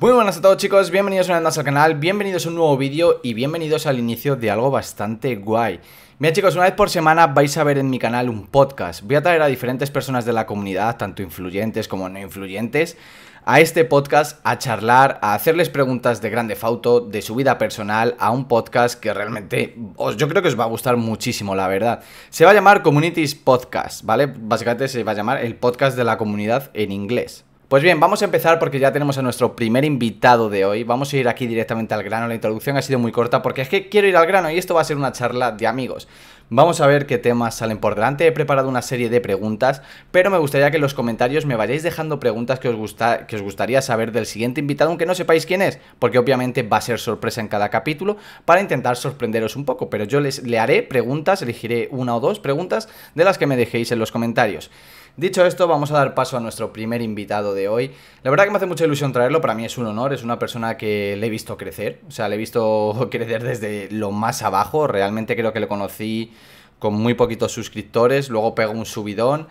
Muy buenas a todos chicos, bienvenidos una vez más al canal, bienvenidos a un nuevo vídeo y bienvenidos al inicio de algo bastante guay. Mira chicos, una vez por semana vais a ver en mi canal un podcast. Voy a traer a diferentes personas de la comunidad, tanto influyentes como no influyentes, a este podcast, a charlar, a hacerles preguntas de grande fauto, de su vida personal, a un podcast que realmente yo creo que os va a gustar muchísimo, la verdad. Se va a llamar Communities Podcast, ¿vale? Básicamente se va a llamar el podcast de la comunidad en inglés. Pues bien, vamos a empezar porque ya tenemos a nuestro primer invitado de hoy. Vamos a ir aquí directamente al grano. La introducción ha sido muy corta porque es que quiero ir al grano y esto va a ser una charla de amigos. Vamos a ver qué temas salen por delante. He preparado una serie de preguntas, pero me gustaría que en los comentarios me vayáis dejando preguntas que os, gusta, que os gustaría saber del siguiente invitado, aunque no sepáis quién es, porque obviamente va a ser sorpresa en cada capítulo para intentar sorprenderos un poco. Pero yo les le haré preguntas, elegiré una o dos preguntas de las que me dejéis en los comentarios. Dicho esto, vamos a dar paso a nuestro primer invitado de hoy. La verdad que me hace mucha ilusión traerlo, para mí es un honor, es una persona que le he visto crecer, o sea, le he visto crecer desde lo más abajo, realmente creo que le conocí con muy poquitos suscriptores, luego pego un subidón.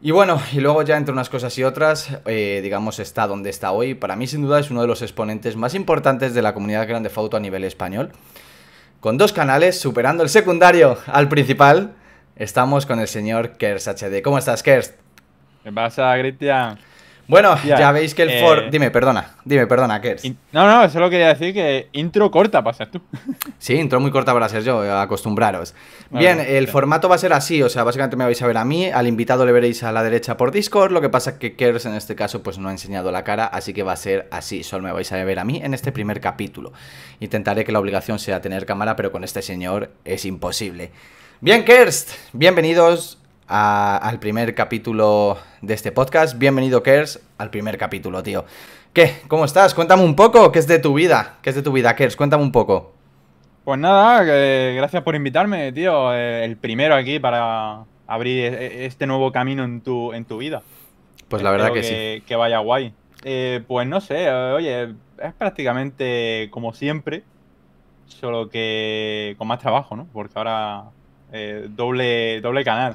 Y bueno, y luego ya entre unas cosas y otras, eh, digamos, está donde está hoy. Para mí, sin duda, es uno de los exponentes más importantes de la comunidad Grande foto a nivel español. Con dos canales, superando el secundario al principal. Estamos con el señor Kers HD. ¿Cómo estás, Kers? ¿Qué pasa, Cristian? Bueno, ya veis que el for... Eh, dime, perdona, dime, perdona, Kers. No, no, solo quería decir que intro corta para tú. Sí, intro muy corta para ser yo, eh, acostumbraros. Bien, el formato va a ser así, o sea, básicamente me vais a ver a mí, al invitado le veréis a la derecha por Discord, lo que pasa es que Kers en este caso pues no ha enseñado la cara, así que va a ser así, solo me vais a ver a mí en este primer capítulo. Intentaré que la obligación sea tener cámara, pero con este señor es imposible. Bien, Kerst, bienvenidos al primer capítulo de este podcast. Bienvenido, Kerst, al primer capítulo, tío. ¿Qué? ¿Cómo estás? Cuéntame un poco, ¿qué es de tu vida? ¿Qué es de tu vida, Kerst? Cuéntame un poco. Pues nada, eh, gracias por invitarme, tío. Eh, el primero aquí para abrir e, e, este nuevo camino en tu, en tu vida. Pues la verdad que, sí. Que vaya guay. Eh, pues no sé, oye, es prácticamente como siempre, solo que con más trabajo, ¿no? Porque ahora eh, doble, doble canal.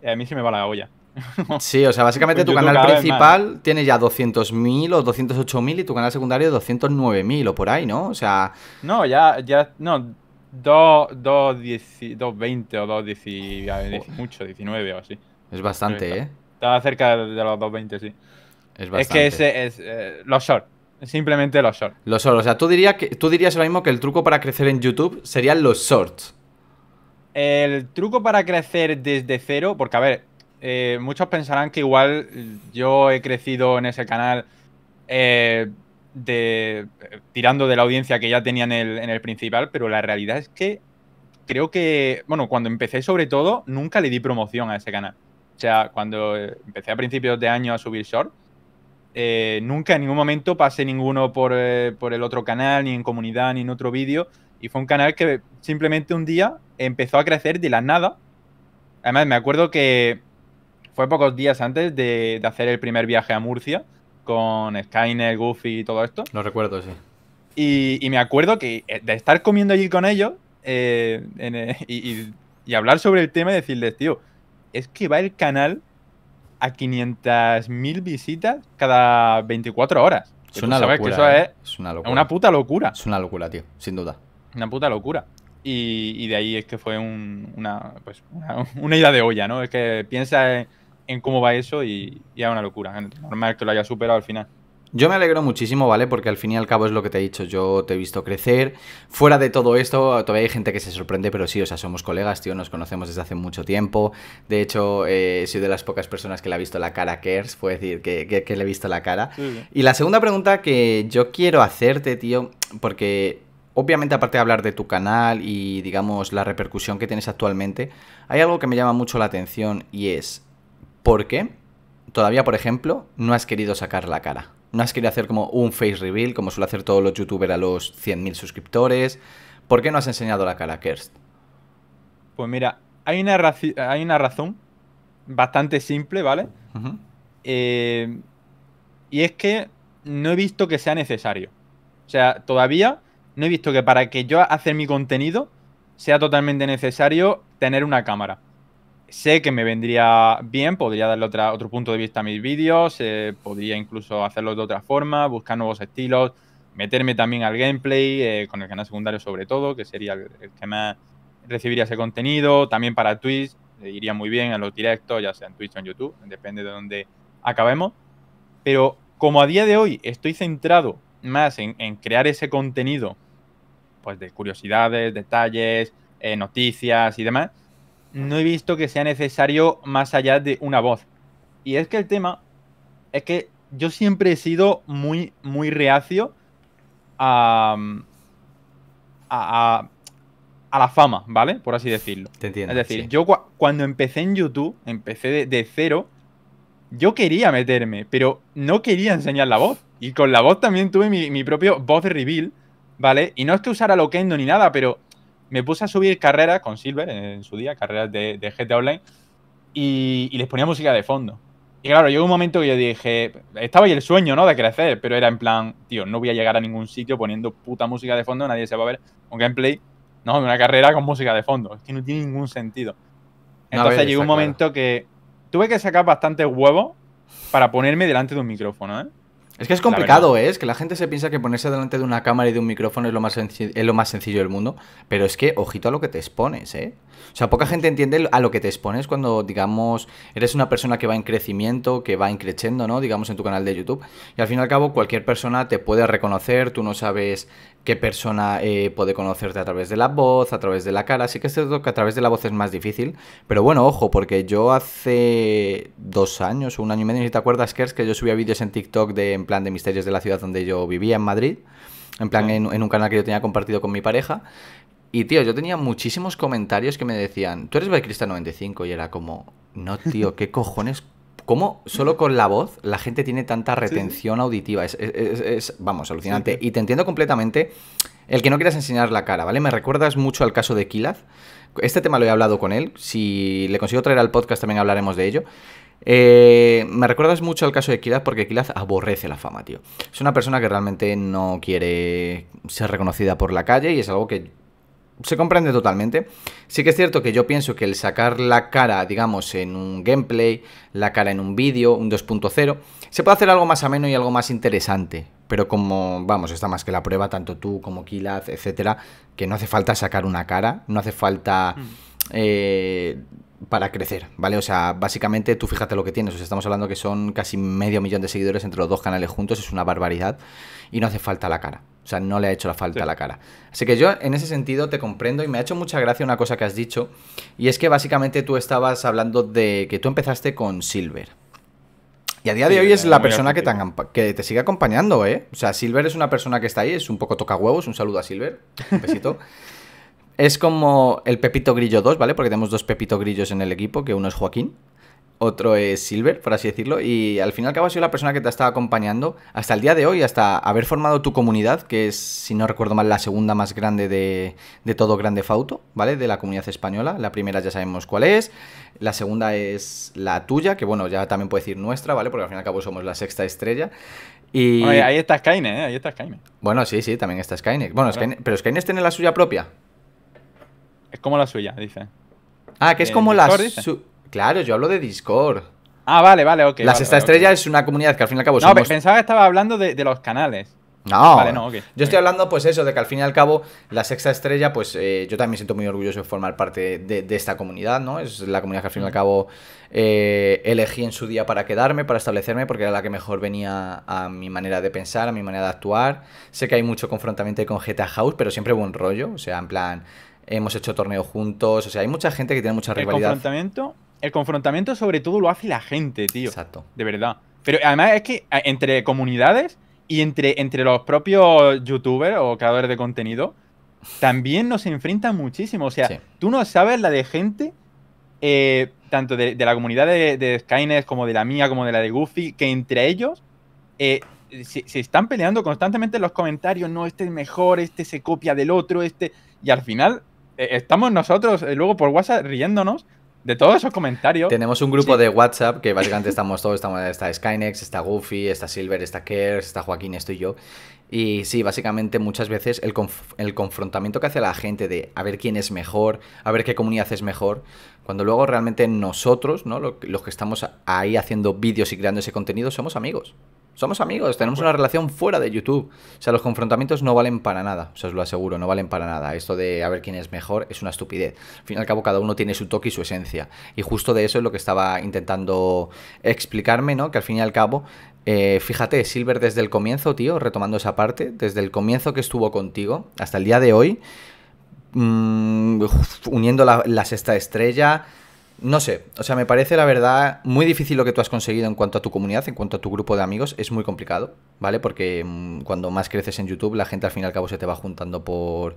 Eh, a mí se me va la olla. Sí, o sea, básicamente tu canal principal tiene ya 200.000 o 208.000 y tu canal secundario 209.000 o por ahí, ¿no? O sea... No, ya, ya, no, 2.20 o 2.19 mucho, 19 o así. Es bastante, ¿eh? Estaba cerca de, los 2.20, sí. Es bastante. Es que es eh, los shorts. Simplemente los shorts. Los shorts. O sea, tú dirías, que, tú dirías ahora mismo que el truco para crecer en YouTube serían los shorts. El truco para crecer desde cero, porque a ver, eh, muchos pensarán que igual yo he crecido en ese canal eh, tirando de la audiencia que ya tenía en el, principal, pero la realidad es que creo que, bueno, cuando empecé sobre todo, nunca le di promoción a ese canal. O sea, cuando empecé a principios de año a subir short, eh, nunca en ningún momento pasé ninguno por, por, el otro canal, ni en comunidad, ni en otro vídeo. Y fue un canal que simplemente un día empezó a crecer de la nada. Además, me acuerdo que fue pocos días antes de, hacer el primer viaje a Murcia con Skynet, Goofy y todo esto. Lo recuerdo, sí. Y, me acuerdo que eh, de estar comiendo allí con ellos eh, eh, y, hablar sobre el tema y decirles, tío, es que va el canal a 500.000 visitas cada 24 horas. Es una, locura, es, Una puta locura. Es una locura, tío, sin duda. Una puta locura. Y, de ahí es que fue una, pues, una, idea de olla, ¿no? Es que piensa en, cómo va eso y, y, es una locura. Normal que lo haya superado al final. Yo me alegro muchísimo, ¿vale? Porque al fin y al cabo es lo que te he dicho, yo te he visto crecer. Fuera de todo esto, todavía hay gente que se sorprende, pero sí, o sea, somos colegas, tío, nos conocemos desde hace mucho tiempo. De hecho, he eh, soy de las pocas personas que le ha visto la cara a Kers, puedo decir que, que, le he visto la cara. Y la segunda pregunta que yo quiero hacerte, tío, porque Obviamente, aparte de hablar de tu canal y, digamos, la repercusión que tienes actualmente, hay algo que me llama mucho la atención y es, ¿por qué todavía, por ejemplo, no has querido sacar la cara? No has querido hacer como un face reveal, como suele hacer todos los youtubers a los 100.000 suscriptores. ¿Por qué no has enseñado la cara, Kerst? Pues mira, hay una, hay una razón bastante simple, ¿vale? Eh, y es que no he visto que sea necesario. O sea, todavía no he visto que para que yo haga mi contenido sea totalmente necesario tener una cámara. Sé que me vendría bien, podría darle otro punto de vista a mis vídeos, eh, podría incluso hacerlo de otra forma, buscar nuevos estilos, meterme también al gameplay, eh, con el canal secundario sobre todo, que sería el, que más recibiría ese contenido, también para Twitch, eh, iría muy bien en los directos, ya sea en Twitch o en YouTube, depende de dónde acabemos. Pero como a día de hoy estoy centrado más en, crear ese contenido, pues de curiosidades, detalles, eh, noticias y demás, no he visto que sea necesario más allá de una voz. Y es que el tema es que yo siempre he sido muy, muy reacio a, la fama, ¿vale? Por así decirlo. Te entiendo, es decir, yo cuando empecé en YouTube, empecé de cero, yo quería meterme, pero no quería enseñar la voz. Y con la voz también tuve mi, mi propio voz de reveal, ¿vale? Y no es que usara Loquendo ni nada, pero me puse a subir carreras con Silver en, su día, carreras de, GTA Online, y, les ponía música de fondo. Y claro, llegó un momento que yo dije, estaba ahí el sueño, ¿no? De crecer, pero era en plan, tío, no voy a llegar a ningún sitio poniendo puta música de fondo, nadie se va a ver un gameplay, no, de una carrera con música de fondo. Es que no tiene ningún sentido. Entonces llegó un momento que tuve que sacar bastante huevo para ponerme delante de un micrófono, ¿eh? Es que es complicado, ¿eh? es que la gente se piensa que ponerse delante de una cámara y de un micrófono es lo, más es lo más sencillo del mundo, pero es que ojito a lo que te expones, ¿eh? O sea, poca gente entiende a lo que te expones cuando, digamos, eres una persona que va en crecimiento, que va increciendo, ¿no? Digamos, en tu canal de YouTube. Y al fin y al cabo, cualquier persona te puede reconocer, tú no sabes qué persona eh, puede conocerte a través de la voz, a través de la cara. Sí que es que a través de la voz es más difícil, pero bueno, ojo, porque yo hace dos años, un año y medio, si te acuerdas, Kers, que yo subía vídeos en TikTok de, en plan de misterios de la ciudad donde yo vivía, en Madrid, en plan en, un canal que yo tenía compartido con mi pareja. Y tío, yo tenía muchísimos comentarios que me decían, tú eres Cristian 95 y era como, no tío, ¿qué cojones cómo solo con la voz la gente tiene tanta retención auditiva. Es, vamos, alucinante. y te entiendo completamente el que no quieras enseñar la cara, ¿vale? Me recuerdas mucho al caso de Kilaz. Este tema lo he hablado con él. Si le consigo traer al podcast también hablaremos de ello. Eh, me recuerdas mucho al caso de Kilaz porque Kilaz aborrece la fama, tío. Es una persona que realmente no quiere ser reconocida por la calle y es algo que se comprende totalmente. Sí que es cierto que yo pienso que el sacar la cara, digamos, en un gameplay, la cara en un vídeo, un 2.0, se puede hacer algo más ameno y algo más interesante. Pero como, vamos, está más que la prueba, tanto tú como Kilaz, etcétera, que no hace falta sacar una cara, no hace falta... Mm. Eh, para crecer, ¿vale? O sea, básicamente tú fíjate lo que tienes, o sea, estamos hablando que son casi medio millón de seguidores entre los dos canales juntos, es una barbaridad y no hace falta la cara, o sea, no le ha hecho la falta la cara. Así que yo en ese sentido te comprendo y me ha hecho mucha gracia una cosa que has dicho, y es que básicamente tú estabas hablando de que tú empezaste con Silver. Y a día de hoy es la persona que te, que te, sigue acompañando, ¿eh? O sea, Silver es una persona que está ahí, es un poco toca huevos, un saludo a Silver, un besito. es como el Pepito Grillo 2, ¿vale? Porque tenemos dos Pepito Grillos en el equipo, que uno es Joaquín, otro es Silver, por así decirlo, y al final cabo ha sido la persona que te ha estado acompañando hasta el día de hoy, hasta haber formado tu comunidad, que es, si no recuerdo mal, la segunda más grande de, todo Grande Fauto, ¿vale? De la comunidad española. La primera ya sabemos cuál es, la segunda es la tuya, que bueno, ya también puede decir nuestra, ¿vale? Porque al final y cabo somos la sexta estrella. Y... ahí está Skynet, ¿eh? Ahí está Skynet. Bueno, sí, sí, también está Skynet. Bueno, pero Skynet tiene la suya propia. Es como la suya, dice. Ah, que es eh, como la Claro, yo hablo de Discord. Ah, vale, vale, ok. La sexta Estrella es una comunidad que al fin y al cabo No, pensaba que estaba hablando de, los canales. No, vale, no ok. yo estoy hablando pues eso, de que al fin y al cabo la sexta estrella, pues eh, yo también siento muy orgulloso de formar parte de, esta comunidad, ¿no? Es la comunidad que al fin y al cabo eh, elegí en su día para quedarme, para establecerme, porque era la que mejor venía a mi manera de pensar, a mi manera de actuar. Sé que hay mucho confrontamiento con GTA House, pero siempre buen rollo, o sea, en plan hemos hecho torneos juntos, o sea, hay mucha gente que tiene mucha rivalidad. El confrontamiento, el confrontamiento sobre todo lo hace la gente, tío. Exacto. De verdad. Pero además es que entre comunidades y entre, entre los propios youtubers o creadores de contenido, también nos enfrentan muchísimo. O sea, tú no sabes la de gente, eh, tanto de, la comunidad de, de Skynet como de la mía, como de la de Goofy, que entre ellos eh, se, están peleando constantemente en los comentarios. No, este es mejor, este se copia del otro, este. Y al final eh, estamos nosotros eh, luego por WhatsApp riéndonos de todos esos comentarios. Tenemos un grupo de WhatsApp que básicamente estamos todos, estamos, está Skynex, está Goofy, está Silver, está Kers, está Joaquín, estoy yo. Y sí, básicamente muchas veces el, el, confrontamiento que hace la gente de a ver quién es mejor, a ver qué comunidad es mejor, cuando luego realmente nosotros, ¿no? los que estamos ahí haciendo vídeos y creando ese contenido, somos amigos. Somos amigos, tenemos una relación fuera de YouTube. O sea, los confrontamientos no valen para nada, os lo aseguro, no valen para nada. Esto de a ver quién es mejor es una estupidez. Al fin y al cabo, cada uno tiene su toque y su esencia. Y justo de eso es lo que estaba intentando explicarme, ¿no? Que al fin y al cabo, eh, fíjate, Silver desde el comienzo, tío, retomando esa parte, desde el comienzo que estuvo contigo hasta el día de hoy, mm, uniendo la sexta estrella no sé, o sea, me parece la verdad muy difícil lo que tú has conseguido en cuanto a tu comunidad, en cuanto a tu grupo de amigos, es muy complicado, ¿vale? Porque mm, cuando más creces en YouTube, la gente al fin y al cabo se te va juntando por,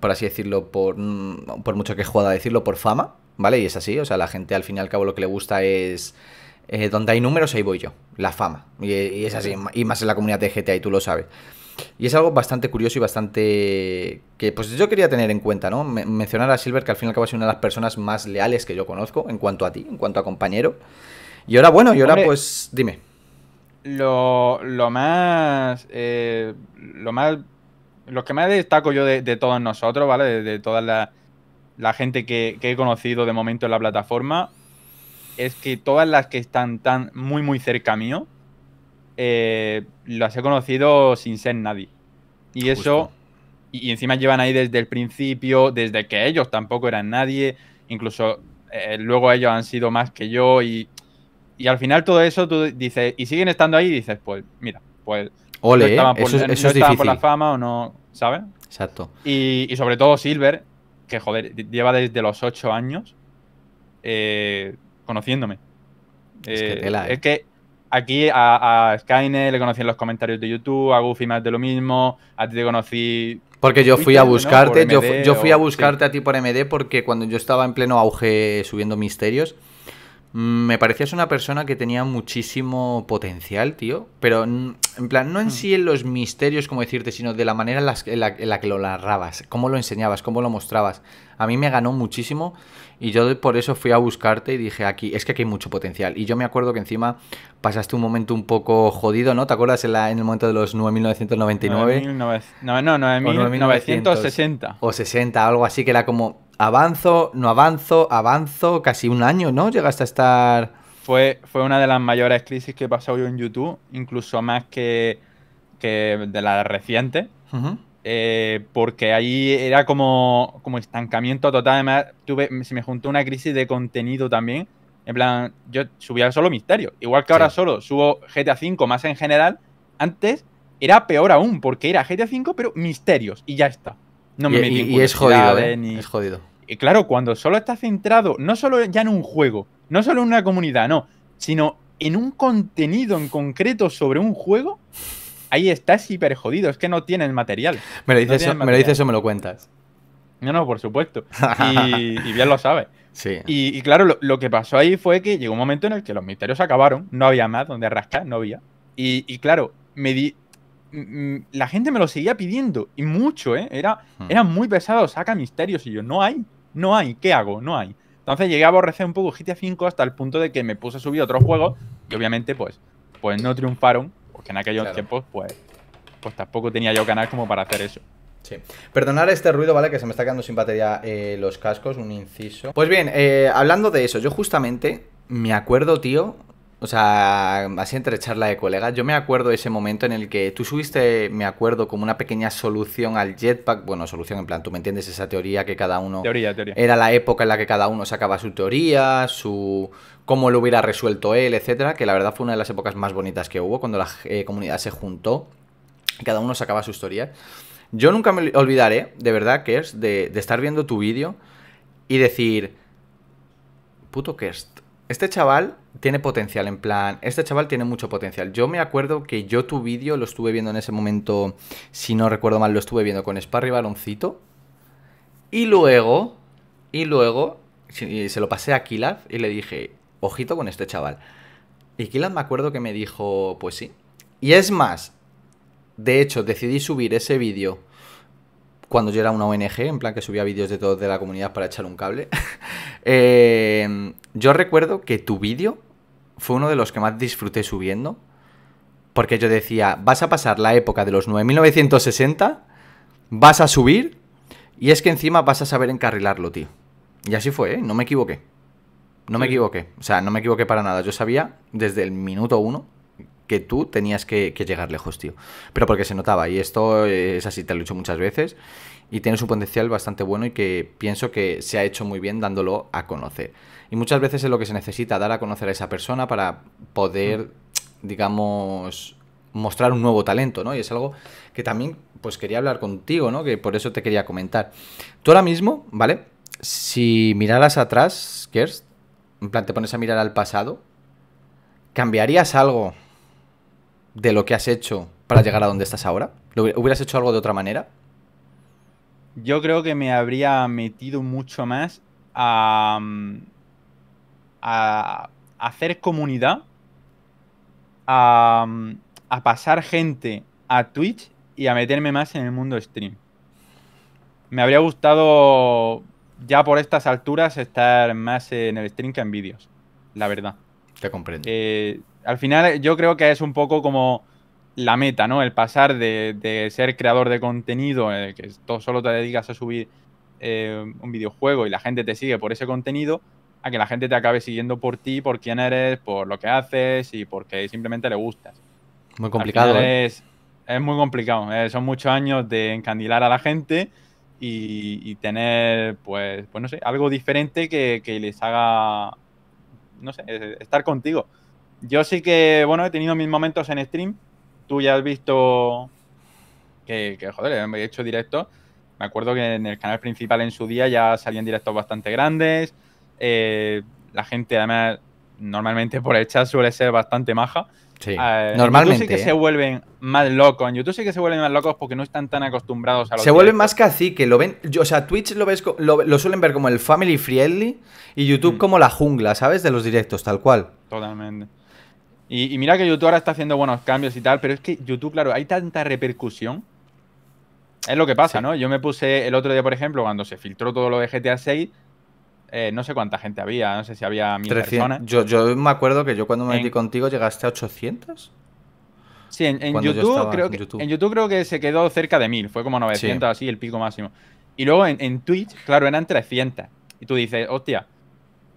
por así decirlo, por, mm, por mucho que joda decirlo, por fama, ¿vale? Y es así, o sea, la gente al fin y al cabo lo que le gusta es... Eh, donde hay números, ahí voy yo, la fama. Y, y es así, y más en la comunidad de GTA, y tú lo sabes. Y es algo bastante curioso y bastante que pues yo quería tener en cuenta, ¿no? Mencionar a Silver que al fin y al cabo es una de las personas más leales que yo conozco en cuanto a ti, en cuanto a compañero. Y ahora, bueno, y ahora pues dime. Lo, más... Eh, lo más... Lo que más destaco yo de, todos nosotros, ¿vale? De, toda la, la gente que he conocido de momento en la plataforma, es que todas las que están tan muy, muy cerca mío, eh, las he conocido sin ser nadie. Y eso, y, encima llevan ahí desde el principio, desde que ellos tampoco eran nadie, incluso eh, luego ellos han sido más que yo y, al final todo eso tú dices, y siguen estando ahí y dices, pues mira, pues... Ole, eh, no estaban por, la fama o no, ¿sabes? Exacto. Y, sobre todo Silver, que joder, lleva desde los 8 años conociéndome. es, que es, que aquí a, a Skynet le conocí en los comentarios de YouTube, a Goofy más de lo mismo, a ti te conocí porque yo fui a buscarte, yo, yo, fui a buscarte a ti por MD porque cuando yo estaba en pleno auge subiendo misterios, mm, me parecías una persona que tenía muchísimo potencial, tío. Pero mm, en plan, no en mm. sí en los misterios, como decirte, sino de la manera en la, en la que lo narrabas, cómo lo enseñabas, cómo lo mostrabas. A mí me ganó muchísimo y yo por eso fui a buscarte y dije, aquí, es que aquí hay mucho potencial. Y yo me acuerdo que encima pasaste un momento un poco jodido, ¿no? ¿Te acuerdas en, el momento de los 9.999? No, no, 9.960. O 60, algo así, que era como avanzo, no avanzo, avanzo, casi un año, ¿no? Llegaste a estar... Fue, fue una de las mayores crisis que he pasado yo en YouTube, incluso más que, de la reciente eh, porque ahí era como, como estancamiento total. Además, tuve, se me juntó una crisis de contenido también. En plan, yo subía solo misterio. Igual que ahora solo subo GTA V más en general. Antes era peor aún, porque era GTA V, pero misterios. Y ya está. No me y, es jodido, ¿eh? Es jodido. Y claro, cuando solo estás centrado, no solo ya en un juego, no solo en una comunidad, no, sino en un contenido en concreto sobre un juego, ahí estás hiper jodido, es que no tienen material. Me lo dices, eso, me lo, dices o me lo cuentas. No, no, por supuesto. Y, bien lo sabe. Sí. Y, claro, lo, que pasó ahí fue que llegó un momento en el que los misterios acabaron, no había más donde rascar, no había. Y, claro, me di, la gente me lo seguía pidiendo y mucho, ¿eh? Hmm. Era, muy pesado, saca misterios y yo, no hay, no hay, ¿qué hago? No hay. Entonces llegué a aborrecer un poco GTA V hasta el punto de que me puse a subir otro juegos Y obviamente pues, pues no triunfaron que en aquellos tiempos, pues, pues tampoco tenía yo canal como para hacer eso. Sí. Perdonar este ruido, ¿vale? Que se me está quedando sin batería eh, los cascos, un inciso. Pues bien, eh, hablando de eso, yo justamente me acuerdo, tío, o sea, así entre charla de colegas, yo me acuerdo ese momento en el que tú subiste, me acuerdo, como una pequeña solución al jetpack. Bueno, solución en plan, tú me entiendes esa teoría que cada uno. Teoría, teoría. Era la época en la que cada uno sacaba su teoría, su. cómo lo hubiera resuelto él, etcétera. Que la verdad fue una de las épocas más bonitas que hubo, cuando la eh, comunidad se juntó. y Cada uno sacaba su historia. Yo nunca me olvidaré, de verdad, Kerst, de, de estar viendo tu vídeo y decir. Puto Kerst. Este chaval tiene potencial, en plan, este chaval tiene mucho potencial. Yo me acuerdo que yo tu vídeo lo estuve viendo en ese momento, si no recuerdo mal, lo estuve viendo con Sparry Baloncito. Y luego, y luego, se lo pasé a Kilad y le dije, ojito con este chaval. Y Kilad me acuerdo que me dijo, pues sí. Y es más, de hecho, decidí subir ese vídeo cuando yo era una ONG, en plan que subía vídeos de todos de la comunidad para echar un cable. Eh, yo recuerdo que tu vídeo fue uno de los que más disfruté subiendo. Porque yo decía, vas a pasar la época de los 9960, vas a subir y es que encima vas a saber encarrilarlo, tío. Y así fue, ¿eh? No me equivoqué. No me equivoqué. O sea, no me equivoqué para nada. Yo sabía desde el minuto uno que tú tenías que, que llegar lejos, tío. Pero porque se notaba. Y esto es así, te lo he dicho muchas veces. Y tienes un potencial bastante bueno y que pienso que se ha hecho muy bien dándolo a conocer. Y muchas veces es lo que se necesita, dar a conocer a esa persona para poder, digamos, mostrar un nuevo talento, ¿no? Y es algo que también, pues quería hablar contigo, ¿no? Que por eso te quería comentar. Tú ahora mismo, ¿vale? Si miraras atrás, Kerst, en plan, te pones a mirar al pasado, ¿cambiarías algo de lo que has hecho para llegar a donde estás ahora? ¿Lo ¿Hubieras hecho algo de otra manera? Yo creo que me habría metido mucho más a... Mm, a hacer comunidad, a, pasar gente a Twitch y a meterme más en el mundo stream. Me habría gustado ya por estas alturas estar más en el stream que en vídeos, la verdad. Te comprendo. Eh, al final yo creo que es un poco como la meta, ¿no? El pasar de, ser creador de contenido, que todo solo te dedicas a subir eh, un videojuego y la gente te sigue por ese contenido, a que la gente te acabe siguiendo por ti, por quién eres, por lo que haces y porque simplemente le gustas. Muy complicado. ¿eh? Es, es, muy complicado. ¿eh? son muchos años de encandilar a la gente y, tener, pues, pues no sé, algo diferente que, que, les haga, no sé, estar contigo. Yo sí que, bueno, he tenido mis momentos en stream. Tú ya has visto que, que joder, he hecho directos. Me acuerdo que en el canal principal en su día ya salían directos bastante grandes. Eh, la gente, además, normalmente por el chat suele ser bastante maja. Sí. Eh, normalmente. que ¿eh? se vuelven más locos. En YouTube sí que se vuelven más locos porque no están tan acostumbrados a los. Se vuelven más cacique. Lo ven, o sea, Twitch lo, ves, lo, suelen ver como el family friendly y YouTube mm. como la jungla, ¿sabes? De los directos, tal cual. Totalmente. Y, mira que YouTube ahora está haciendo buenos cambios y tal, pero es que YouTube, claro, hay tanta repercusión. Es lo que pasa, ¿no? Yo me puse el otro día, por ejemplo, cuando se filtró todo lo de GTA 6 eh, no sé cuánta gente había, no sé si había mil personas. Yo, yo, me acuerdo que yo cuando me metí contigo llegaste a 800. Sí, en, YouTube, creo en que, YouTube. creo que se quedó cerca de mil fue como 900 así, el pico máximo. Y luego en, Twitch, claro, eran 300. Y tú dices, hostia,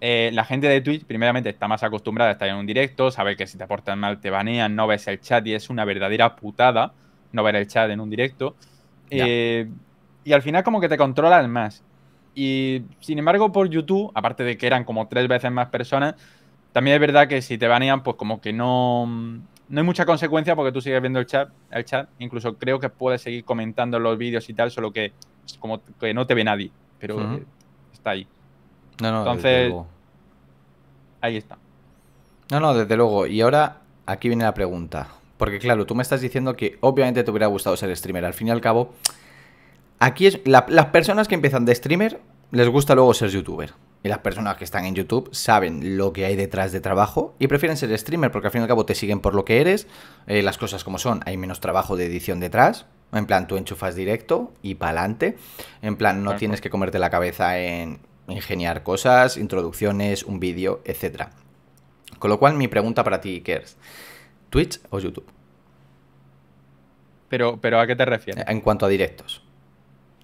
eh, la gente de Twitch, primeramente, está más acostumbrada a estar en un directo, sabe que si te portan mal te banean, no ves el chat y es una verdadera putada no ver el chat en un directo. Eh, y al final como que te controlan más. Y sin embargo, por YouTube, aparte de que eran como tres veces más personas, también es verdad que si te banean, pues como que no, mm, no hay mucha consecuencia porque tú sigues viendo el chat, el chat. Incluso creo que puedes seguir comentando los vídeos y tal, solo que como que no te ve nadie. Pero está ahí. No, no, Entonces, ahí está. No, no, desde luego. Y ahora aquí viene la pregunta. Porque claro, tú me estás diciendo que obviamente te hubiera gustado ser streamer. Al fin y al cabo, Aquí es. las personas que empiezan de streamer les gusta luego ser youtuber. Y las personas que están en YouTube saben lo que hay detrás de trabajo y prefieren ser streamer porque al fin y al cabo te siguen por lo que eres, eh, las cosas como son, hay menos trabajo de edición detrás, en plan tú enchufas directo y pa'lante, en plan no tienes que comerte la cabeza en ingeniar cosas, introducciones, un vídeo, etc. Con lo cual mi pregunta para ti, Kers ¿Twitch o YouTube? Pero, pero ¿a qué te refieres? En cuanto a directos.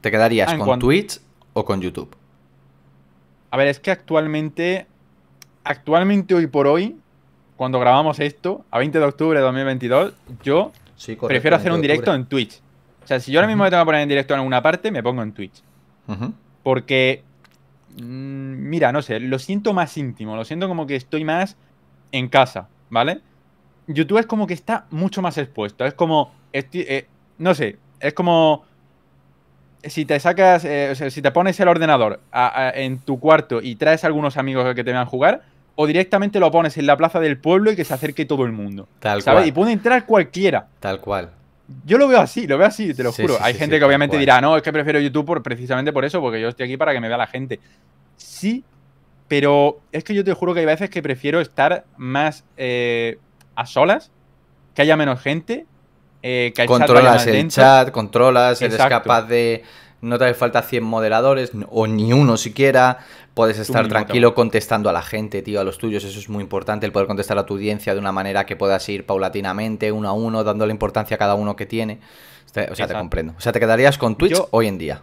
¿Te quedarías ah, con Twitch o con YouTube? A ver, es que actualmente, actualmente hoy por hoy, cuando grabamos esto, a 20 de octubre de 2022, yo prefiero hacer un directo en Twitch. O sea, si yo ahora mismo me tengo que poner en directo en alguna parte, me pongo en Twitch. Porque, mm, mira, no sé, lo siento más íntimo, lo siento como que estoy más en casa, ¿vale? YouTube es como que está mucho más expuesto, es como, eh, no sé, es como si te sacas, eh, o sea, si te pones el ordenador en tu cuarto y traes algunos amigos que te vean jugar, o directamente lo pones en la plaza del pueblo y que se acerque todo el mundo. Tal ¿sabes? cual. Y puede entrar cualquiera. Tal cual. Yo lo veo así, lo veo así, te lo juro. Hay gente que obviamente dirá, no, es que prefiero YouTube por, precisamente por eso, porque yo estoy aquí para que me vea la gente. Sí, pero es que yo te juro que hay veces que prefiero estar más eh, a solas, que haya menos gente, eh, controlas el chat, controlas, eres capaz de no te hace falta 100 moderadores o ni uno siquiera. Puedes estar tranquilo contestando a la gente, tío, a los tuyos. Eso es muy importante, el poder contestar a tu audiencia de una manera que puedas ir paulatinamente, uno a uno, dando la importancia a cada uno que tiene. O sea, te comprendo. O sea, te quedarías con Twitch hoy en día.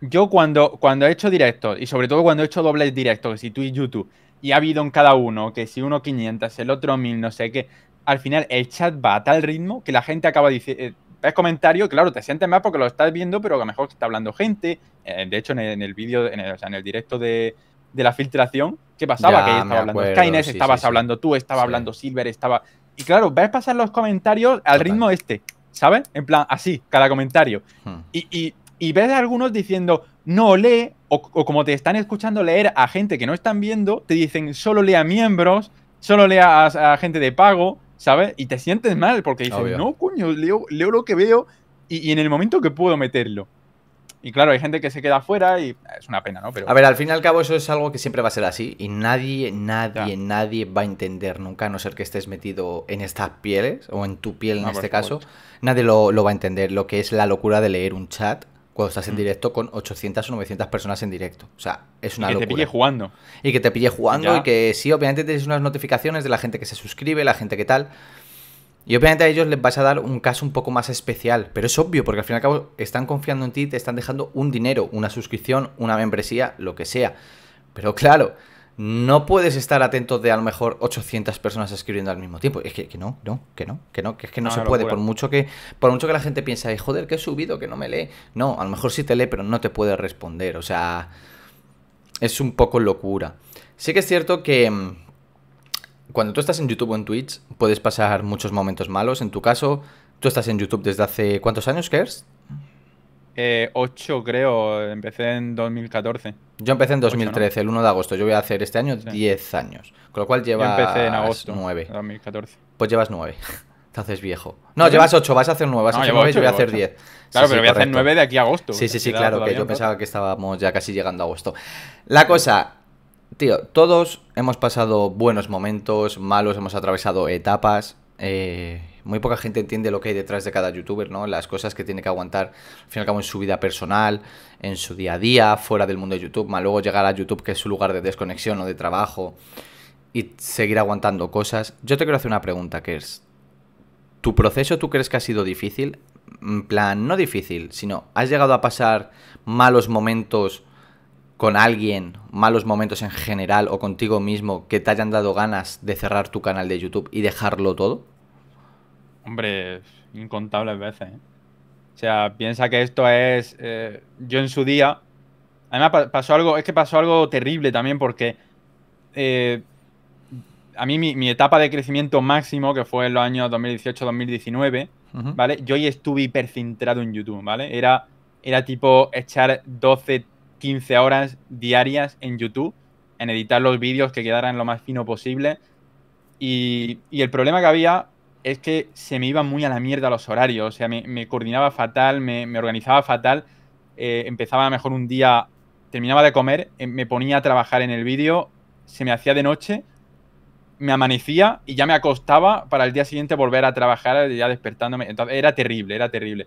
Yo cuando, cuando he hecho directos, y sobre todo cuando he hecho dobles directos, que si Twitch y YouTube, y ha habido en cada uno, que si uno 500, el otro 1000, no sé qué, al final el chat va a tal ritmo que la gente acaba diciendo... Eh, ves comentario, claro, te sientes más porque lo estás viendo, pero a lo mejor está hablando gente. Eh, de hecho, en el, vídeo, en, el directo de, la filtración, ¿qué pasaba? que que estaba hablando Skynet, estabas hablando tú, estaba hablando Silver, estaba. Y claro, ves pasar los comentarios al ritmo este, ¿sabes? En plan, así, cada comentario. Hmm. Y, ves a algunos diciendo, no lee, o, como te están escuchando leer a gente que no están viendo, te dicen, solo lea miembros, solo lea a gente de pago. ¿sabes? Y te sientes mal porque dices, no, coño, leo, leo, lo que veo y, en el momento que puedo meterlo. Y claro, hay gente que se queda afuera y eh, es una pena, ¿no? Pero... A ver, al fin y al cabo eso es algo que siempre va a ser así y nadie, nadie, nadie va a entender nunca, a no ser que estés metido en estas pieles o en tu piel en ah, este caso, nadie lo, lo va a entender, lo que es la locura de leer un chat cuando estás en mm. directo con 800 o 900 personas en directo. O sea, es una y que te pille jugando. Y que te pille jugando y que sí, obviamente tienes unas notificaciones de la gente que se suscribe, la gente que tal. Y obviamente a ellos les vas a dar un caso un poco más especial, pero es obvio porque al fin y al cabo están confiando en ti, te están dejando un dinero, una suscripción, una membresía, lo que sea. Pero claro, no puedes estar atento de a lo mejor 800 personas escribiendo al mismo tiempo. Es que, no, no, que no, que no, que es que no, se puede. Por mucho, que, por mucho que la gente piensa, joder, que he subido, que no me lee. No, a lo mejor sí te lee, pero no te puede responder. O sea, es un poco locura. Sí que es cierto que mm, cuando tú estás en YouTube o en Twitch, puedes pasar muchos momentos malos. En tu caso, tú estás en YouTube desde hace cuántos años, Kers? Eh, ocho, creo. Empecé en 2014. Yo empecé en 2013, el 1 de agosto. Yo voy a hacer este año 10 años. Con lo cual llevas. empecé en agosto. 9. 2014. Pues llevas 9. Entonces, viejo. No, llevas 8, vas a hacer 9. Vas a hacer 9 voy a hacer 10. Claro, pero voy a hacer 9 de aquí a agosto. Sí, sí, sí, claro, que yo pensaba que estábamos ya casi llegando a agosto. La cosa, tío, todos hemos pasado buenos momentos, malos, hemos atravesado etapas. Eh, muy poca gente entiende lo que hay detrás de cada youtuber, ¿no? Las cosas que tiene que aguantar, al fin y al cabo, en su vida personal, en su día a día, fuera del mundo de YouTube, más luego llegar a YouTube, que es su lugar de desconexión o de trabajo, y seguir aguantando cosas. Yo te quiero hacer una pregunta, que es, ¿tu proceso tú crees que ha sido difícil? En plan, no difícil, sino, ¿has llegado a pasar malos momentos con alguien, malos momentos en general o contigo mismo que te hayan dado ganas de cerrar tu canal de YouTube y dejarlo todo? Hombre, incontables veces. ¿eh? O sea, piensa que esto es. Eh, yo en su día. Además, pasó algo. Es que pasó algo terrible también porque. Eh, a mí, mi, etapa de crecimiento máximo, que fue en los años 2018-2019, ¿vale? Yo ya estuve hipercintrado en YouTube, ¿vale? Era, era tipo echar 12, 15 horas diarias en YouTube, en editar los vídeos que quedaran lo más fino posible. Y, y el problema que había es que se me iban muy a la mierda los horarios, o sea, me, coordinaba fatal, me, organizaba fatal, eh, empezaba mejor un día, terminaba de comer, eh, me ponía a trabajar en el vídeo, se me hacía de noche, me amanecía y ya me acostaba para el día siguiente volver a trabajar, eh, ya despertándome, entonces era terrible, era terrible.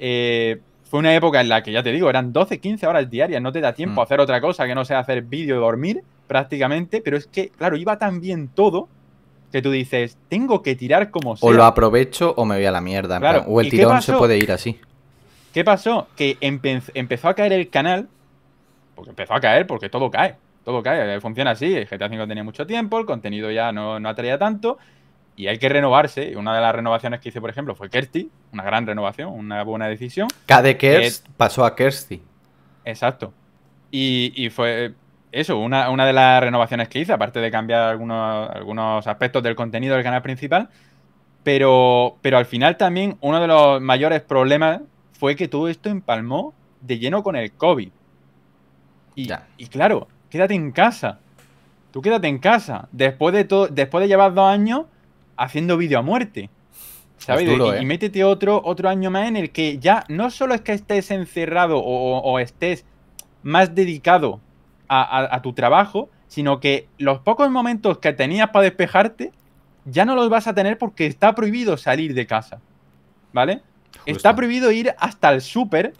fue una época en la que, ya te digo, eran 12, 15 horas diarias, no te da tiempo mm. a hacer otra cosa que no sea hacer vídeo y dormir prácticamente, pero es que, claro, iba tan bien todo que tú dices, tengo que tirar como sea. O lo aprovecho o me voy a la mierda. Claro. O el tirón se puede ir así. ¿Qué pasó? Que empezó a caer el canal. Porque empezó a caer, porque todo cae. Todo cae, eh, funciona así. GTA V tenía mucho tiempo, el contenido ya no, no atraía tanto. Y hay que renovarse. Una de las renovaciones que hice, por ejemplo, fue Kersti. Una gran renovación, una buena decisión. K de eh, pasó a Kersti. Exacto. Y, y fue, eso, una, de las renovaciones que hice, aparte de cambiar algunos, algunos aspectos del contenido del canal principal, pero, pero al final también uno de los mayores problemas fue que todo esto empalmó de lleno con el COVID. Y, y claro, quédate en casa. Tú quédate en casa. Después de, todo, después de llevar dos años haciendo vídeo a muerte. ¿Sabes? y, ¿eh? métete otro, otro año más en el que ya no solo es que estés encerrado o estés más dedicado a, tu trabajo, sino que los pocos momentos que tenías para despejarte, ya no los vas a tener porque está prohibido salir de casa. ¿Vale? Está prohibido ir hasta el súper,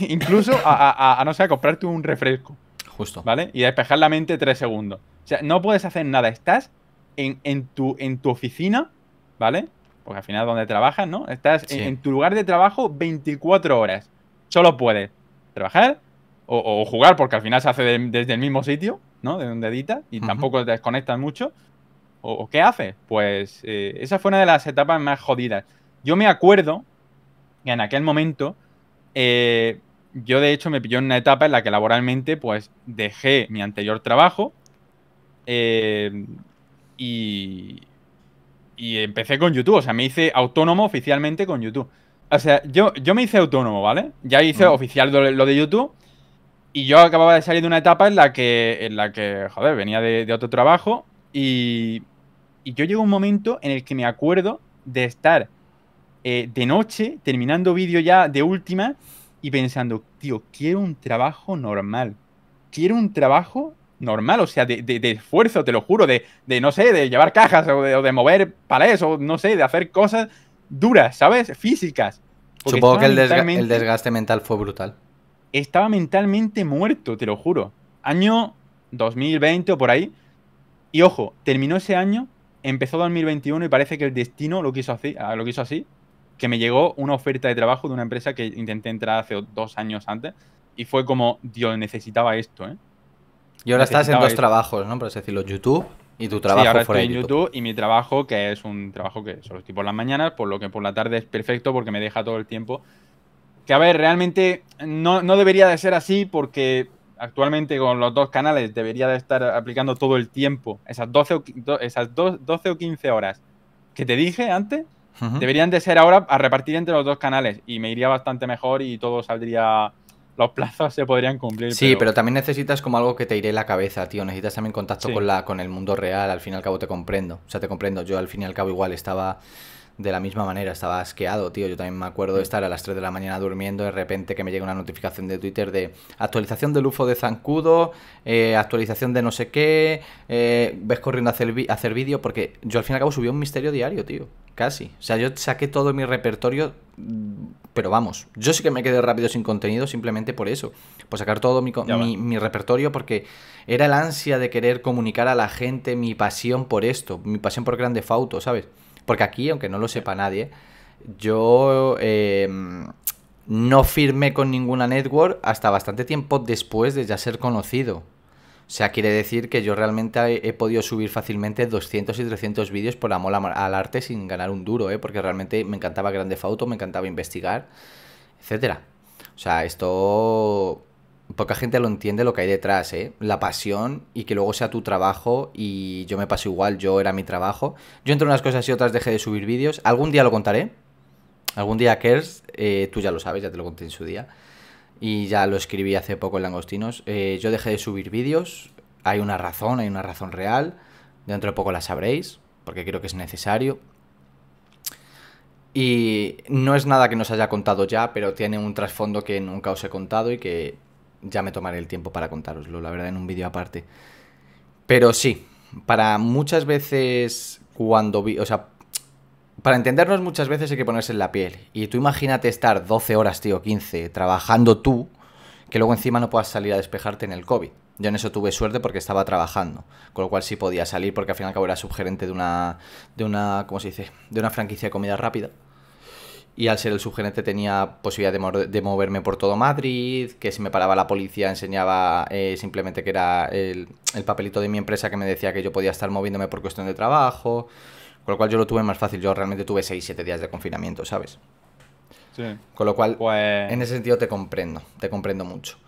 incluso a, no sé, a comprarte un refresco. Justo. ¿Vale? Y despejar la mente tres segundos. O sea, no puedes hacer nada. Estás en, tu, en tu oficina, ¿vale? Porque al final es donde trabajas, ¿no? Estás en, tu lugar de trabajo 24 horas. Solo puedes trabajar, o, jugar, porque al final se hace desde el mismo sitio, ¿no? De donde edita, y tampoco te desconectas mucho. ¿O, qué hace? Pues eh, esa fue una de las etapas más jodidas. Yo me acuerdo que en aquel momento, eh, yo de hecho me pilló en una etapa en la que laboralmente, pues dejé mi anterior trabajo eh, y, empecé con YouTube. O sea, me hice autónomo oficialmente con YouTube. O sea, yo, yo me hice autónomo, ¿vale? Ya hice oficial lo de YouTube y yo acababa de salir de una etapa en la que, en la que joder, venía de, otro trabajo y, yo llego a un momento en el que me acuerdo de estar eh, de noche, terminando vídeo ya de última y pensando, tío, quiero un trabajo normal. Quiero un trabajo normal, o sea, de, esfuerzo, te lo juro, de, no sé, de llevar cajas o de, mover palés o no sé, de hacer cosas duras, ¿sabes? Físicas. Supongo que el desgaste mental fue brutal estaba mentalmente muerto, te lo juro. Año 2020 o por ahí. Y ojo, terminó ese año, empezó 2021 y parece que el destino lo quiso así, ah, lo así que me llegó una oferta de trabajo de una empresa que intenté entrar hace dos años antes y fue como, Dios, necesitaba esto, ¿eh? Y ahora estás en dos trabajos, ¿no? Por así decirlo, YouTube y tu trabajo sí, ahora estoy en YouTube. YouTube. y mi trabajo, que es un trabajo que solo estoy por las mañanas, por lo que por la tarde es perfecto porque me deja todo el tiempo que a ver, realmente no, debería de ser así porque actualmente con los dos canales debería de estar aplicando todo el tiempo, esas 12 o, o 15 horas que te dije antes, deberían de ser ahora a repartir entre los dos canales y me iría bastante mejor y todo saldría... Los plazos se podrían cumplir. Sí, pero... también necesitas como algo que te iré la cabeza, tío. Necesitas también contacto con, la, con el mundo real. Al fin y al cabo te comprendo. O sea, te comprendo. Yo al fin y al cabo igual estaba de la misma manera, estaba asqueado, tío. Yo también me acuerdo de mm. estar a las 3 de la mañana durmiendo, de repente que me llega una notificación de Twitter de actualización del UFO de Zancudo, eh, actualización de no sé qué, eh, ves corriendo a hacer, vídeo, porque yo al fin y al cabo subí un misterio diario, tío. Casi. O sea, yo saqué todo mi repertorio, mm, pero vamos, yo sí que me quedé rápido sin contenido simplemente por eso. Por sacar todo mi, mi, mi repertorio porque era el ansia de querer comunicar a la gente mi pasión por esto, mi pasión por Grande Fauto, ¿sabes? Porque aquí, aunque no lo sepa nadie, yo em, no firmé con ninguna network hasta bastante tiempo después de ya ser conocido. O sea, quiere decir que yo realmente he podido subir fácilmente 200 y 300 vídeos por amor al arte sin ganar un duro, ¿eh? porque realmente me encantaba Grande Fauto, me encantaba investigar, etcétera. O sea, esto poca gente lo entiende lo que hay detrás, ¿eh? La pasión y que luego sea tu trabajo y yo me paso igual, yo era mi trabajo. Yo entre unas cosas y otras dejé de subir vídeos. Algún día lo contaré. Algún día, Kers, eh, tú ya lo sabes, ya te lo conté en su día. Y ya lo escribí hace poco en Langostinos. Eh, yo dejé de subir vídeos. Hay una razón, hay una razón real. Dentro de poco la sabréis, porque creo que es necesario. Y no es nada que nos haya contado ya, pero tiene un trasfondo que nunca os he contado y que ya me tomaré el tiempo para contároslo, la verdad, en un vídeo aparte. Pero sí, para muchas veces cuando vi, o sea, para entendernos muchas veces hay que ponerse en la piel. Y tú imagínate estar 12 horas, tío, 15, trabajando tú, que luego encima no puedas salir a despejarte en el COVID. Yo en eso tuve suerte porque estaba trabajando, con lo cual sí podía salir porque al fin y al cabo era subgerente de una, de una, ¿cómo se dice? De una franquicia de comida rápida y al ser el subgerente tenía posibilidad de, moverme por todo Madrid, que si me paraba la policía enseñaba eh, simplemente que era el, papelito de mi empresa que me decía que yo podía estar moviéndome por cuestión de trabajo, con lo cual yo lo tuve más fácil, yo realmente tuve 6-7 días de confinamiento, ¿sabes? Sí. Con lo cual, pues en ese sentido te comprendo, te comprendo mucho.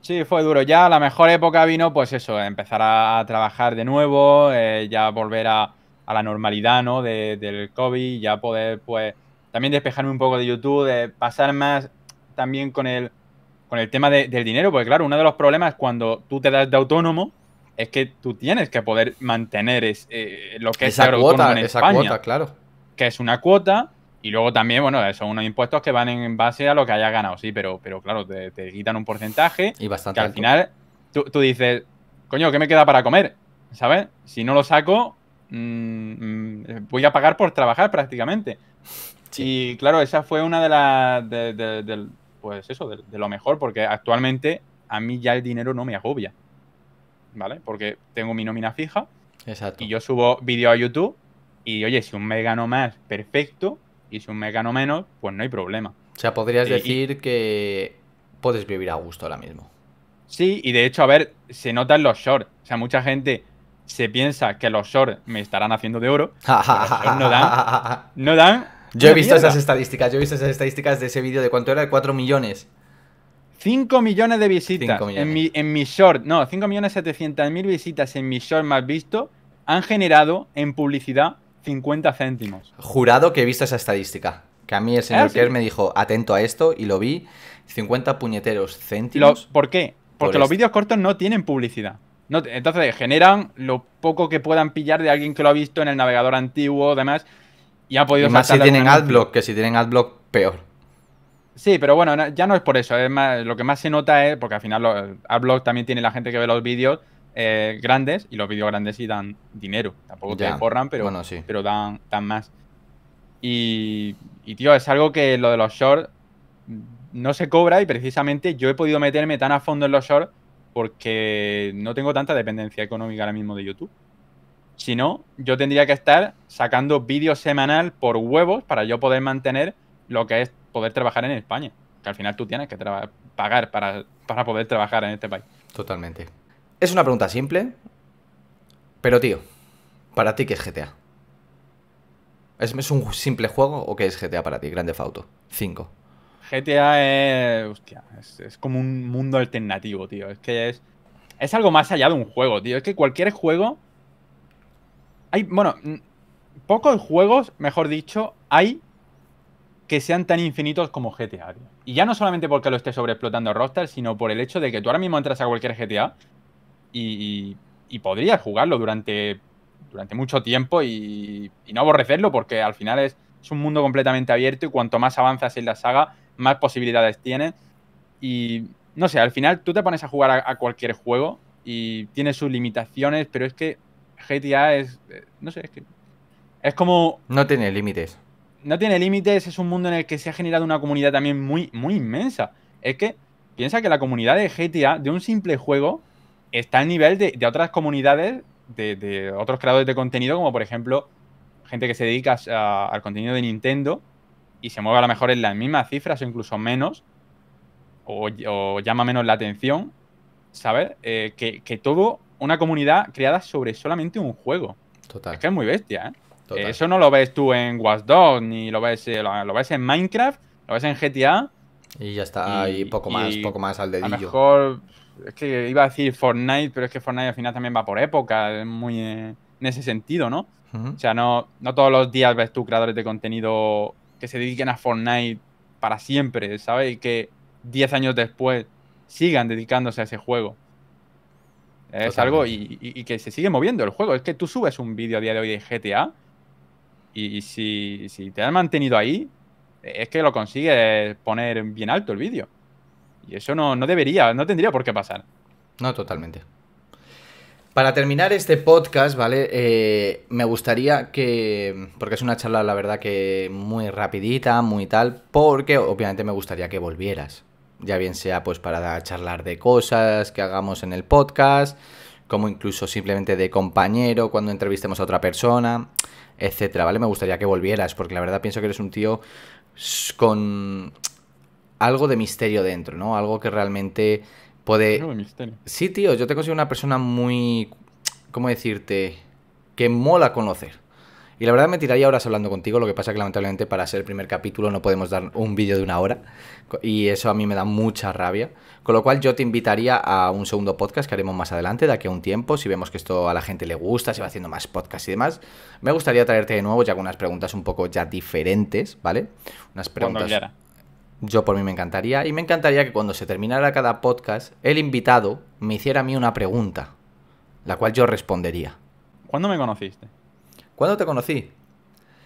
Sí, fue duro. Ya la mejor época vino, pues eso, empezar a trabajar de nuevo, eh, ya volver a, la normalidad, ¿no? del COVID, ya poder, pues también despejarme un poco de YouTube, de pasar más también con el, con el tema del dinero, porque claro, uno de los problemas cuando tú te das de autónomo es que tú tienes que poder mantener es, eh, lo que es la cuota, esa cuota, claro. Que es una cuota y luego también, bueno, son unos impuestos que van en base a lo que hayas ganado, sí, pero, pero claro, te, quitan un porcentaje y bastante al final tú, dices, coño, ¿qué me queda para comer? ¿Sabes? Si no lo saco, mm, mm, voy a pagar por trabajar prácticamente. Y claro, esa fue una de las. pues eso, de, lo mejor, porque actualmente a mí ya el dinero no me agobia. ¿Vale? Porque tengo mi nómina fija. Exacto. Y yo subo vídeo a YouTube. Y oye, si un me gano más, perfecto. Y si un me gano menos, pues no hay problema. O sea, podrías decir que puedes vivir a gusto ahora mismo. Sí, y de hecho, a ver, se notan los shorts. O sea, mucha gente se piensa que los shorts me estarán haciendo de oro. no dan. No dan yo he visto esas estadísticas, yo he visto esas estadísticas de ese vídeo de cuánto era, de 4 millones. 5 millones de visitas En, mi, en mi short, no, 5 millones 700 mil visitas en mi short más visto han generado en publicidad 50 céntimos. Jurado que he visto esa estadística. Que a mí el señor ah, Kerr me dijo, atento a esto, y lo vi, 50 puñeteros céntimos. ¿Por qué? Porque los vídeos cortos no tienen publicidad. No, entonces generan lo poco que puedan pillar de alguien que lo ha visto en el navegador antiguo, demás. Y podido más si tienen adblock, que si tienen adblock, peor. Sí, pero bueno, ya no es por eso. Es lo que más se nota es, porque al final adblock también tiene la gente que ve los vídeos eh, grandes y los vídeos grandes sí dan dinero. Tampoco te borran, pero, pero dan, dan más. Y, y tío, es algo que lo de los shorts no se cobra y precisamente yo he podido meterme tan a fondo en los shorts porque no tengo tanta dependencia económica ahora mismo de YouTube. Si no, yo tendría que estar sacando vídeos semanal por huevos para yo poder mantener lo que es poder trabajar en España. Que al final tú tienes que pagar para, para poder trabajar en este país. Totalmente. Es una pregunta simple, pero tío, ¿para ti qué es GTA? ¿Es, ¿Es, un simple juego o qué es GTA para ti? Grande Fauto. 5. GTA es, hostia, es, es, como un mundo alternativo, tío. Es que es, es algo más allá de un juego, tío. Es que cualquier juego hay, bueno, pocos juegos, mejor dicho, hay que sean tan infinitos como GTA. Y ya no solamente porque lo esté sobreexplotando Rockstar, sino por el hecho de que tú ahora mismo entras a cualquier GTA y, y, podrías jugarlo durante, durante mucho tiempo y, no aborrecerlo, porque al final es, un mundo completamente abierto y cuanto más avanzas en la saga, más posibilidades tienes. Y no sé, al final tú te pones a jugar a, a cualquier juego y tiene sus limitaciones, pero es que GTA es. Eh, no sé, es que. Es como. No tiene límites. No tiene límites, es un mundo en el que se ha generado una comunidad también muy, muy inmensa. Es que piensa que la comunidad de GTA, de un simple juego, está al nivel de, otras comunidades, de, otros creadores de contenido, como por ejemplo, gente que se dedica al contenido de Nintendo y se mueve a lo mejor en las mismas cifras o incluso menos, o, llama menos la atención, ¿sabes? Eh, que, que todo una comunidad creada sobre solamente un juego. Total. Es que es muy bestia, ¿eh? Eso no lo ves tú en Watch Dogs, ni lo ves, eh, lo, ves en Minecraft, lo ves en GTA. Y ya está, y, poco más, poco más al dedillo. A lo mejor, es que iba a decir Fortnite, pero es que Fortnite al final también va por época, muy eh, en ese sentido, ¿no? O sea, no, no todos los días ves tú creadores de contenido que se dediquen a Fortnite para siempre, ¿sabes? Y que 10 años después sigan dedicándose a ese juego. Es algo y, que se sigue moviendo el juego. Es que tú subes un vídeo a día de hoy de GTA y, si, te han mantenido ahí, es que lo consigues poner bien alto el vídeo. Y eso no, debería, no tendría por qué pasar. No, totalmente. Para terminar este podcast, ¿vale? Eh, me gustaría que. Porque es una charla, la verdad, que muy rapidita, muy tal. Porque obviamente me gustaría que volvieras ya bien sea pues para charlar de cosas que hagamos en el podcast, como incluso simplemente de compañero cuando entrevistemos a otra persona, etcétera, ¿vale? Me gustaría que volvieras porque la verdad pienso que eres un tío con algo de misterio dentro, ¿no? Algo que realmente puede Sí, tío, yo te considero una persona muy ¿cómo decirte? que mola conocer. Y la verdad me tiraría horas hablando contigo, lo que pasa que lamentablemente para ser el primer capítulo no podemos dar un vídeo de una hora y eso a mí me da mucha rabia. Con lo cual yo te invitaría a un segundo podcast que haremos más adelante, de aquí a un tiempo, si vemos que esto a la gente le gusta, se va haciendo más podcasts y demás. Me gustaría traerte de nuevo ya con unas preguntas un poco ya diferentes, ¿vale? Unas preguntas... Yo por mí me encantaría y me encantaría que cuando se terminara cada podcast, el invitado me hiciera a mí una pregunta, la cual yo respondería. ¿Cuándo me conociste? ¿Cuándo te conocí?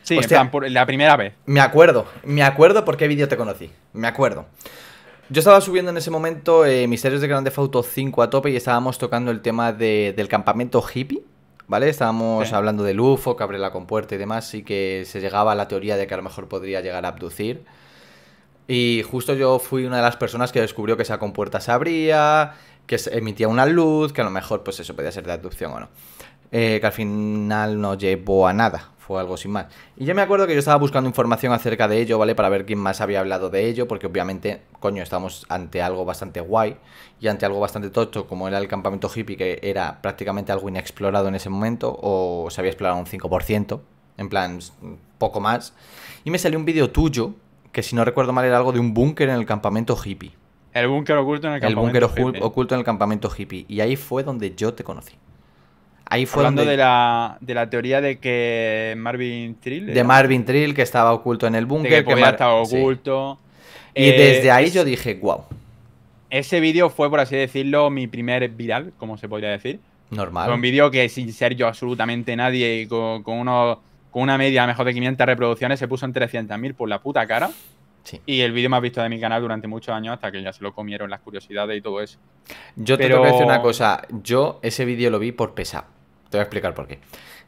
Sí, en la primera vez. Me acuerdo, me acuerdo por qué vídeo te conocí, me acuerdo. Yo estaba subiendo en ese momento eh, Misterios de Grande Auto 5 a tope y estábamos tocando el tema del campamento hippie, ¿vale? Estábamos hablando del UFO, que abre la compuerta y demás, y que se llegaba a la teoría de que a lo mejor podría llegar a abducir. Y justo yo fui una de las personas que descubrió que esa compuerta se abría, que emitía una luz, que a lo mejor, pues eso podía ser de abducción o no. Eh, que al final no llevó a nada. Fue algo sin más. Y yo me acuerdo que yo estaba buscando información acerca de ello, ¿vale? Para ver quién más había hablado de ello, porque obviamente, coño, estamos ante algo bastante guay y ante algo bastante tocho, como era el campamento hippie, que era prácticamente algo inexplorado en ese momento, o se había explorado un 5%, en plan, poco más. Y me salió un vídeo tuyo, que si no recuerdo mal era algo de un búnker en el campamento hippie. El búnker oculto en el campamento El búnker oculto en el campamento hippie. Y ahí fue donde yo te conocí. Hablando de, la, teoría de que Marvin Trill. De Marvin Trill, que estaba oculto en el búnker. Que, estaba oculto. y desde eh, ahí yo dije, wow. Ese vídeo fue, por así decirlo, mi primer viral, como se podría decir. Normal. Fue un vídeo que sin ser yo absolutamente nadie y con, uno, con una media mejor de 500 reproducciones se puso en 300.000 por la puta cara. Sí. Y el vídeo más visto de mi canal durante muchos años hasta que ya se lo comieron las curiosidades y todo eso. Yo te tengo que decir una cosa. Yo ese vídeo lo vi por pesado. Te voy a explicar por qué.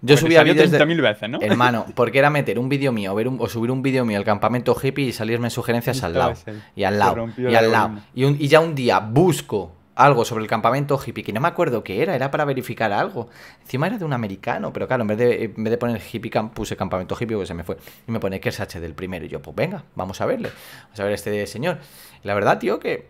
Yo subía vídeos de... veces, ¿no? Hermano, porque era meter un vídeo mío o subir un vídeo mío al campamento hippie y salirme sugerencias al lado, y al lado. Y al lado. Y, ya un día busco algo sobre el campamento hippie, que no me acuerdo qué era, era para verificar algo. Encima era de un americano, pero claro, en vez de, poner hippie camp, puse campamento hippie porque se me fue. Y me pone que del primero. Y yo, pues venga, vamos a verle. Vamos a ver este señor. la verdad, tío, que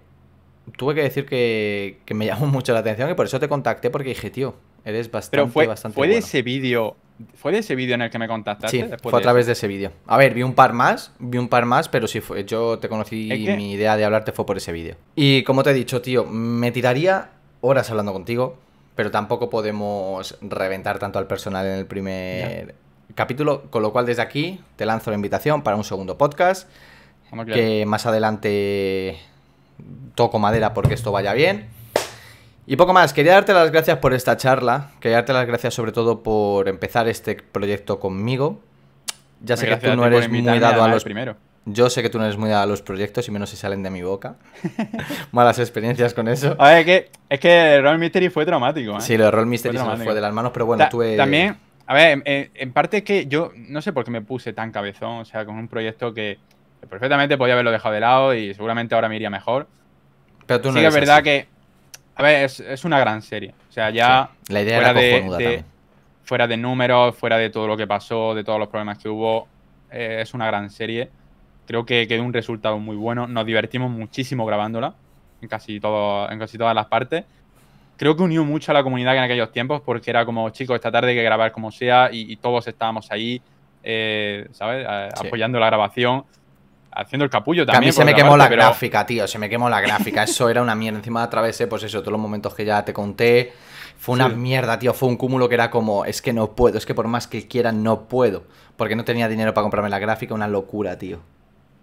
tuve que decir que, que me llamó mucho la atención y por eso te contacté porque dije, tío, Eres bastante, Pero fue, bastante fue de ese vídeo. ¿Fue de ese vídeo en el que me contactaste? Sí, fue a través de ese vídeo. A ver, vi un par más, vi un par más, pero sí, yo te conocí y mi idea de hablarte fue por ese vídeo. Y como te he dicho, tío, me tiraría horas hablando contigo, pero tampoco podemos reventar tanto al personal en el primer capítulo, con lo cual desde aquí te lanzo la invitación para un segundo podcast, que más adelante toco madera porque esto vaya bien. Y poco más, quería darte las gracias por esta charla, quería darte las gracias sobre todo por empezar este proyecto conmigo. Ya sé que tú no eres muy dado a los... Yo sé que tú no eres muy dado a los proyectos y menos si salen de mi boca. Malas experiencias con eso. A ver, es que, el que Roll Mystery fue dramático ¿eh? Sí, el de Roll Mystery fue, se me fue de las manos, pero bueno, tú También, a ver, en, parte es que yo no sé por qué me puse tan cabezón, o sea, con un proyecto que perfectamente podía haberlo dejado de lado y seguramente ahora me iría mejor. Pero tú no sí es verdad que a ver, es, una gran serie. O sea, ya. fuera de, Fuera de números, fuera de todo lo que pasó, de todos los problemas que hubo, eh, es una gran serie. Creo que quedó un resultado muy bueno. Nos divertimos muchísimo grabándola en casi, todo, en casi todas las partes. Creo que unió mucho a la comunidad en aquellos tiempos porque era como, chicos, esta tarde hay que grabar como sea y, todos estábamos ahí, eh, ¿sabes? Apoyando la grabación haciendo el capullo también. a mí se me quemó la gráfica, tío, se me quemó la gráfica. Eso era una mierda. Encima atravesé, pues eso, todos los momentos que ya te conté. Fue una mierda, tío. Fue un cúmulo que era como, es que no puedo, es que por más que quieran, no puedo. Porque no tenía dinero para comprarme la gráfica, una locura, tío.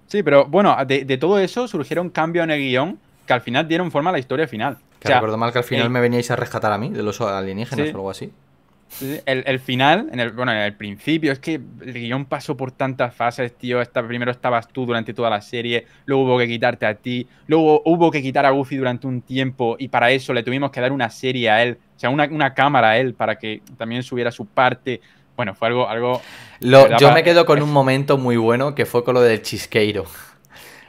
Sí, pero bueno, de, todo eso surgieron cambios en el guión que al final dieron forma a la historia final. Que recuerdo mal que al final me veníais a rescatar a mí de los alienígenas o algo así. El, final, en el, bueno, en el principio, es que el guión pasó por tantas fases, tío. primero estabas tú durante toda la serie, luego hubo que quitarte a ti, luego hubo que quitar a Goofy durante un tiempo y para eso le tuvimos que dar una serie a él, o sea, una, cámara a él para que también subiera su parte. Bueno, fue algo... algo yo me quedo con un momento muy bueno que fue con lo del chisqueiro.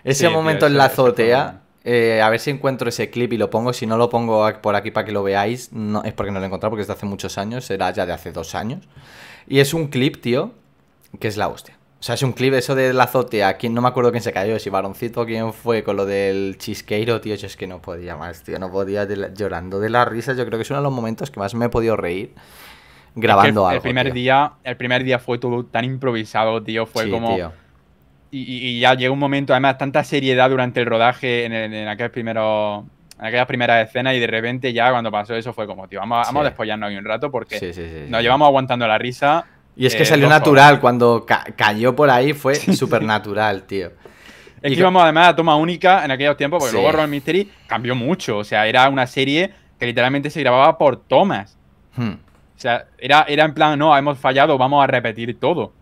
Ese momento en la azotea eh, a ver si encuentro ese clip y lo pongo. Si no lo pongo por aquí para que lo veáis, no, es porque no lo he encontrado, porque es de hace muchos años, era ya de hace dos años. Y es un clip, tío, que es la hostia. O sea, es un clip eso de la azotea. quien no me acuerdo quién se cayó, si Baroncito, quién fue con lo del chisqueiro, tío. Yo es que no podía más, tío. No podía llorando de la risa. Yo creo que es uno de los momentos que más me he podido reír grabando algo. El primer, día, el primer día fue todo tan improvisado, tío. Fue como. Tío y, ya llegó un momento, además, tanta seriedad durante el rodaje en, primero, en aquellas primeras escenas y de repente ya cuando pasó eso fue como, tío, vamos, vamos a despojarnos aquí un rato porque nos llevamos aguantando la risa. Y es que eh, salió natural, cuando cayó por ahí fue súper natural, tío. Es que íbamos además a toma única en aquellos tiempos, porque luego Royal Mystery cambió mucho. O sea, era una serie que literalmente se grababa por tomas. Hmm. O sea, era, era en plan, no, hemos fallado, vamos a repetir todo.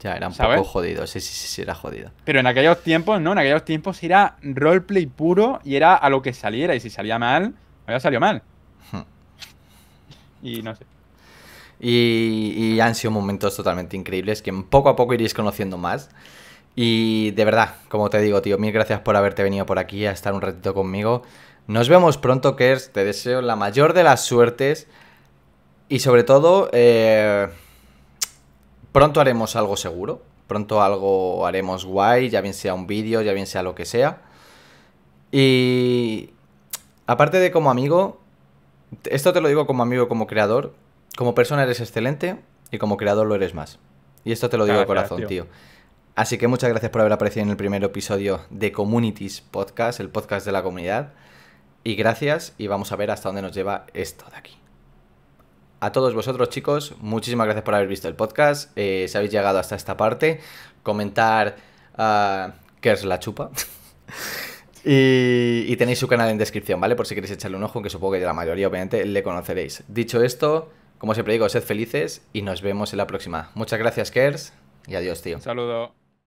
Ya, era un poco jodido, sí, sí, sí, sí, era jodido. Pero en aquellos tiempos, ¿no? En aquellos tiempos era roleplay puro y era a lo que saliera. Y si salía mal, había salido mal. Hmm. y no sé. Y, y, han sido momentos totalmente increíbles que poco a poco iréis conociendo más. Y de verdad, como te digo, tío, mil gracias por haberte venido por aquí a estar un ratito conmigo. Nos vemos pronto, Kers. Te deseo la mayor de las suertes. Y sobre todo, eh, Pronto haremos algo seguro, pronto algo haremos guay, ya bien sea un vídeo, ya bien sea lo que sea. Y aparte de como amigo, esto te lo digo como amigo, como creador, como persona eres excelente y como creador lo eres más. Y esto te lo digo de corazón, tío. tío. Así que muchas gracias por haber aparecido en el primer episodio de Communities Podcast, el podcast de la comunidad. Y gracias y vamos a ver hasta dónde nos lleva esto de aquí. A todos vosotros chicos, muchísimas gracias por haber visto el podcast. Eh, si habéis llegado hasta esta parte, comentar a ah, qué la chupa. y, tenéis su canal en descripción, ¿vale? Por si queréis echarle un ojo, que supongo que la mayoría obviamente le conoceréis. Dicho esto, como siempre digo, sed felices y nos vemos en la próxima. Muchas gracias, Kers, y adiós, tío. Saludo.